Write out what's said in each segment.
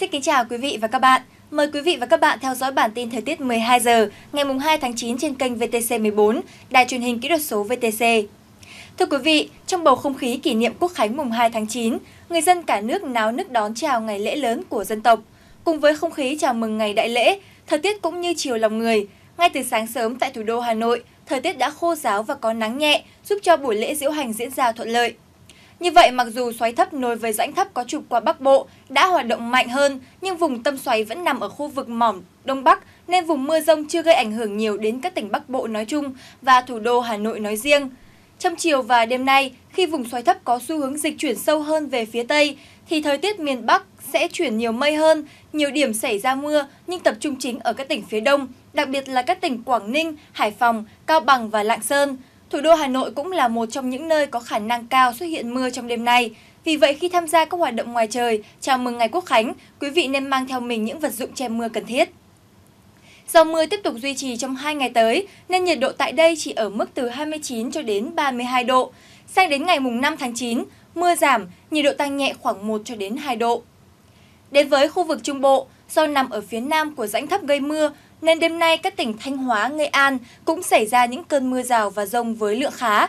Xin kính chào quý vị và các bạn. Mời quý vị và các bạn theo dõi bản tin thời tiết 12 giờ ngày 2 tháng 9 trên kênh VTC14, đài truyền hình kỹ thuật số VTC. Thưa quý vị, trong bầu không khí kỷ niệm Quốc khánh mùng 2 tháng 9, người dân cả nước náo nức đón chào ngày lễ lớn của dân tộc. Cùng với không khí chào mừng ngày đại lễ, thời tiết cũng như chiều lòng người. Ngay từ sáng sớm tại thủ đô Hà Nội, thời tiết đã khô ráo và có nắng nhẹ, giúp cho buổi lễ diễu hành diễn ra thuận lợi. Như vậy, mặc dù xoáy thấp nối với rãnh thấp có trục qua Bắc Bộ đã hoạt động mạnh hơn, nhưng vùng tâm xoáy vẫn nằm ở khu vực mỏm Đông Bắc, nên vùng mưa rông chưa gây ảnh hưởng nhiều đến các tỉnh Bắc Bộ nói chung và thủ đô Hà Nội nói riêng. Trong chiều và đêm nay, khi vùng xoáy thấp có xu hướng dịch chuyển sâu hơn về phía Tây, thì thời tiết miền Bắc sẽ chuyển nhiều mây hơn, nhiều điểm xảy ra mưa nhưng tập trung chính ở các tỉnh phía Đông, đặc biệt là các tỉnh Quảng Ninh, Hải Phòng, Cao Bằng và Lạng Sơn. Thủ đô Hà Nội cũng là một trong những nơi có khả năng cao xuất hiện mưa trong đêm nay. Vì vậy khi tham gia các hoạt động ngoài trời chào mừng ngày Quốc khánh, quý vị nên mang theo mình những vật dụng che mưa cần thiết. Do mưa tiếp tục duy trì trong 2 ngày tới nên nhiệt độ tại đây chỉ ở mức từ 29 cho đến 32 độ. Sang đến ngày mùng 5 tháng 9, mưa giảm, nhiệt độ tăng nhẹ khoảng 1 cho đến 2 độ. Đến với khu vực Trung Bộ, do nằm ở phía nam của rãnh thấp gây mưa nên đêm nay các tỉnh Thanh Hóa, Nghệ An cũng xảy ra những cơn mưa rào và rông với lượng khá.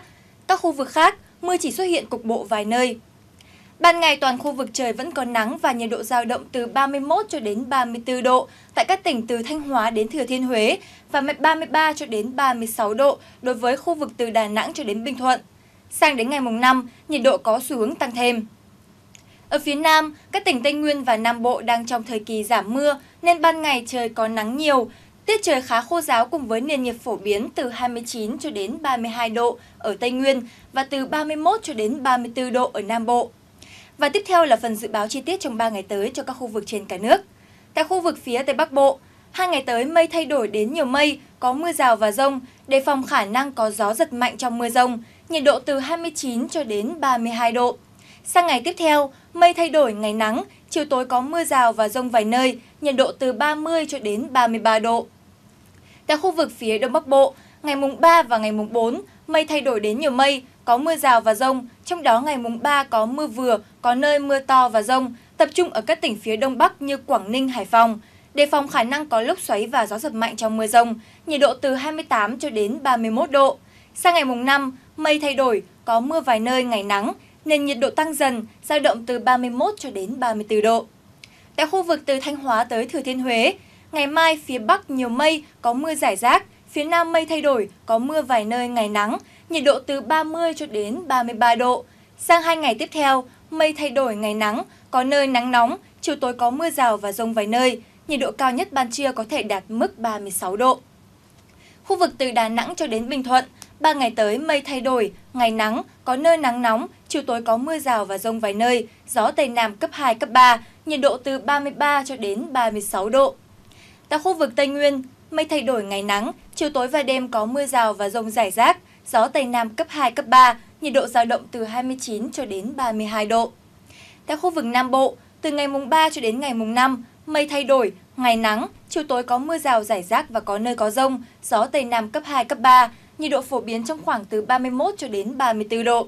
Các khu vực khác, mưa chỉ xuất hiện cục bộ vài nơi. Ban ngày toàn khu vực trời vẫn có nắng và nhiệt độ dao động từ 31 cho đến 34 độ tại các tỉnh từ Thanh Hóa đến Thừa Thiên Huế và 33 cho đến 36 độ đối với khu vực từ Đà Nẵng cho đến Bình Thuận. Sang đến ngày mùng 5, nhiệt độ có xu hướng tăng thêm. Ở phía Nam, các tỉnh Tây Nguyên và Nam Bộ đang trong thời kỳ giảm mưa nên ban ngày trời có nắng nhiều, tiết trời khá khô giáo cùng với nền nhiệt phổ biến từ 29 cho đến 32 độ ở Tây Nguyên và từ 31 cho đến 34 độ ở Nam Bộ. Và tiếp theo là phần dự báo chi tiết trong 3 ngày tới cho các khu vực trên cả nước. Tại khu vực phía Tây Bắc Bộ, hai ngày tới mây thay đổi đến nhiều mây, có mưa rào và rông, đề phòng khả năng có gió giật mạnh trong mưa rông, nhiệt độ từ 29 cho đến 32 độ. Sang ngày tiếp theo, mây thay đổi ngày nắng, chiều tối có mưa rào và rông vài nơi, nhiệt độ từ 30 cho đến 33 độ. Tại khu vực phía Đông Bắc Bộ, ngày mùng 3 và ngày mùng 4, mây thay đổi đến nhiều mây, có mưa rào và rông, trong đó ngày mùng 3 có mưa vừa, có nơi mưa to và rông, tập trung ở các tỉnh phía Đông Bắc như Quảng Ninh, Hải Phòng. Đề phòng khả năng có lốc xoáy và gió giật mạnh trong mưa rông, nhiệt độ từ 28 cho đến 31 độ. Sang ngày mùng 5, mây thay đổi, có mưa vài nơi ngày nắng, nền nhiệt độ tăng dần, giao động từ 31 cho đến 34 độ. Tại khu vực từ Thanh Hóa tới Thừa Thiên Huế, ngày mai phía Bắc nhiều mây, có mưa rải rác, phía Nam mây thay đổi, có mưa vài nơi ngày nắng, nhiệt độ từ 30 cho đến 33 độ. Sang hai ngày tiếp theo, mây thay đổi ngày nắng, có nơi nắng nóng, chiều tối có mưa rào và rông vài nơi, nhiệt độ cao nhất ban trưa có thể đạt mức 36 độ. Khu vực từ Đà Nẵng cho đến Bình Thuận, 3 ngày tới mây thay đổi, ngày nắng, có nơi nắng nóng, chiều tối có mưa rào và rông vài nơi, gió Tây Nam cấp 2, cấp 3, nhiệt độ từ 33 cho đến 36 độ. Tại khu vực Tây Nguyên, mây thay đổi ngày nắng, chiều tối và đêm có mưa rào và rông rải rác, gió Tây Nam cấp 2, cấp 3, nhiệt độ dao động từ 29 cho đến 32 độ. Tại khu vực Nam Bộ, từ ngày mùng 3 cho đến ngày mùng 5, mây thay đổi, ngày nắng, chiều tối có mưa rào rải rác và có nơi có rông, gió Tây Nam cấp 2, cấp 3, nhiệt độ phổ biến trong khoảng từ 31 cho đến 34 độ.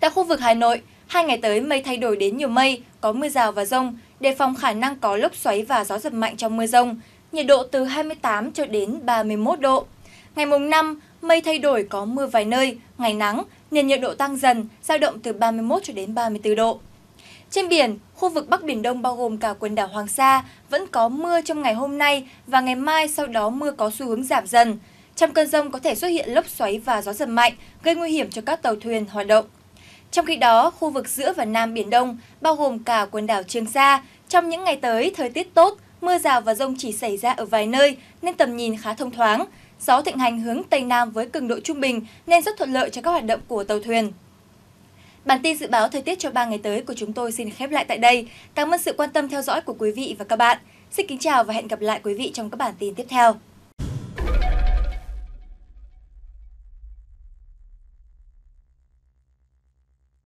Tại khu vực Hà Nội, hai ngày tới mây thay đổi đến nhiều mây, có mưa rào và rông, đề phòng khả năng có lốc xoáy và gió giật mạnh trong mưa rông, nhiệt độ từ 28 cho đến 31 độ. Ngày mùng 5, mây thay đổi có mưa vài nơi, ngày nắng, nền nhiệt độ tăng dần, dao động từ 31 cho đến 34 độ. Trên biển, khu vực Bắc Biển Đông bao gồm cả quần đảo Hoàng Sa vẫn có mưa trong ngày hôm nay và ngày mai sau đó mưa có xu hướng giảm dần. Trong cơn rông có thể xuất hiện lốc xoáy và gió giật mạnh, gây nguy hiểm cho các tàu thuyền hoạt động. Trong khi đó, khu vực giữa và Nam Biển Đông, bao gồm cả quần đảo Trường Sa, trong những ngày tới thời tiết tốt, mưa rào và rông chỉ xảy ra ở vài nơi nên tầm nhìn khá thông thoáng. Gió thịnh hành hướng Tây Nam với cường độ trung bình nên rất thuận lợi cho các hoạt động của tàu thuyền. Bản tin dự báo thời tiết cho 3 ngày tới của chúng tôi xin khép lại tại đây. Cảm ơn sự quan tâm theo dõi của quý vị và các bạn. Xin kính chào và hẹn gặp lại quý vị trong các bản tin tiếp theo.